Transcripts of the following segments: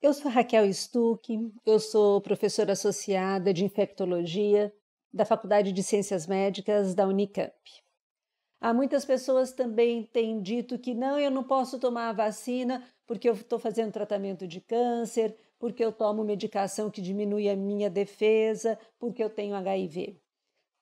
Eu sou Raquel Stuck, eu sou professora associada de infectologia da Faculdade de Ciências Médicas da Unicamp. Há muitas pessoas também têm dito que não, eu não posso tomar a vacina porque eu estou fazendo tratamento de câncer, porque eu tomo medicação que diminui a minha defesa, porque eu tenho HIV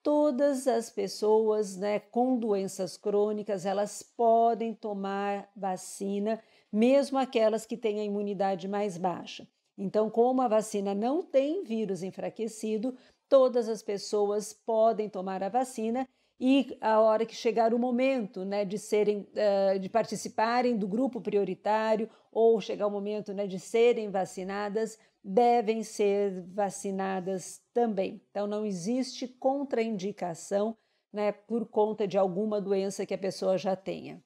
todas as pessoas né, com doenças crônicas, elas podem tomar vacina, mesmo aquelas que têm a imunidade mais baixa. Então, como a vacina não tem vírus enfraquecido, todas as pessoas podem tomar a vacina e a hora que chegar o momento né, de serem eh, de participarem do grupo prioritário ou chegar o momento né, de serem vacinadas devem ser vacinadas também. Então, não existe contraindicação né, por conta de alguma doença que a pessoa já tenha.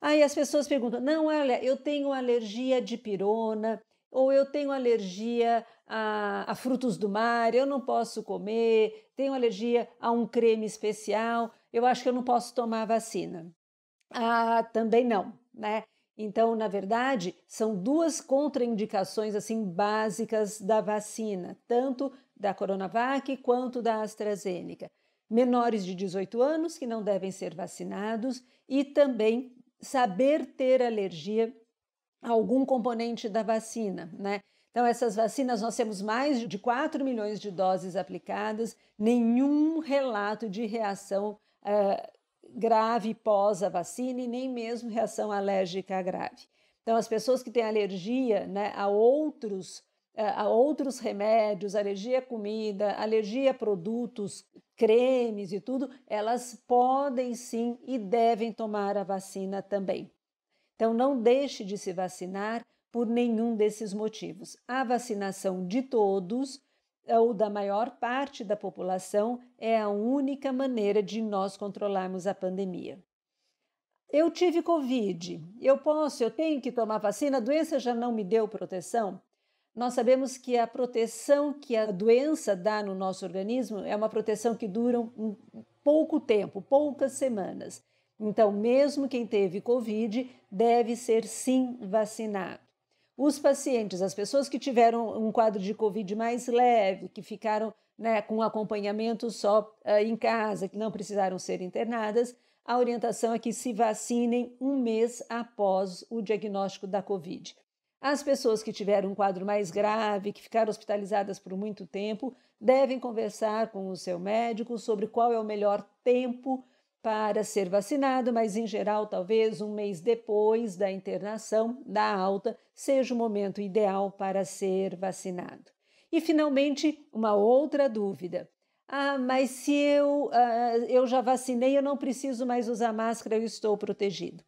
Aí as pessoas perguntam: não, olha, eu tenho alergia de pirona, ou eu tenho alergia a, a, frutos do mar, eu não posso comer, tenho alergia a um creme especial, eu acho que eu não posso tomar vacina. Ah, também não, né? Então, na verdade, são duas contraindicações assim básicas da vacina, tanto da Coronavac quanto da AstraZeneca. Menores de 18 anos que não devem ser vacinados e também saber ter alergia a algum componente da vacina, né? Então, essas vacinas, nós temos mais de 4 milhões de doses aplicadas, nenhum relato de reação uh, grave pós a vacina e nem mesmo reação alérgica grave. Então, as pessoas que têm alergia né, a outros eh, a outros remédios, alergia à comida, alergia a produtos, cremes e tudo, elas podem sim e devem tomar a vacina também. Então não deixe de se vacinar por nenhum desses motivos. A vacinação de todos é ou da maior parte da população é a única maneira de nós controlarmos a pandemia. Eu tive Covid, eu posso, eu tenho que tomar vacina, a doença já não me deu proteção? Nós sabemos que a proteção que a doença dá no nosso organismo é uma proteção que dura um pouco tempo, poucas semanas. Então, mesmo quem teve Covid deve ser sim vacinado. Os pacientes, as pessoas que tiveram um quadro de Covid mais leve, que ficaram né, com acompanhamento só uh, em casa, que não precisaram ser internadas, a orientação é que se vacinem um mês após o diagnóstico da Covid. As pessoas que tiveram um quadro mais grave, que ficaram hospitalizadas por muito tempo, devem conversar com o seu médico sobre qual é o melhor tempo para ser vacinado, mas em geral, talvez um mês depois da internação, da alta, seja o momento ideal para ser vacinado. E finalmente, uma outra dúvida. Ah, mas se eu, ah, eu já vacinei, eu não preciso mais usar máscara, eu estou protegido.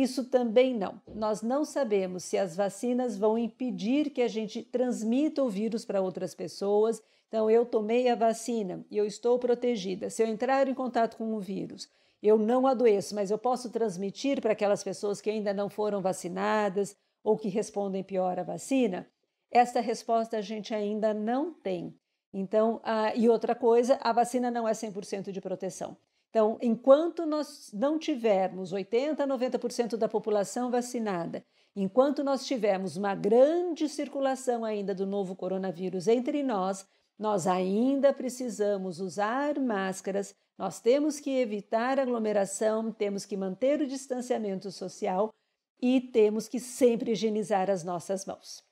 Isso também não. Nós não sabemos se as vacinas vão impedir que a gente transmita o vírus para outras pessoas. Então, eu tomei a vacina e eu estou protegida. Se eu entrar em contato com o vírus, eu não adoeço, mas eu posso transmitir para aquelas pessoas que ainda não foram vacinadas ou que respondem pior à vacina? Esta resposta a gente ainda não tem. Então, ah, e outra coisa, a vacina não é 100% de proteção. Então, enquanto nós não tivermos 80, 90% da população vacinada, enquanto nós tivermos uma grande circulação ainda do novo coronavírus entre nós, nós ainda precisamos usar máscaras, nós temos que evitar aglomeração, temos que manter o distanciamento social e temos que sempre higienizar as nossas mãos.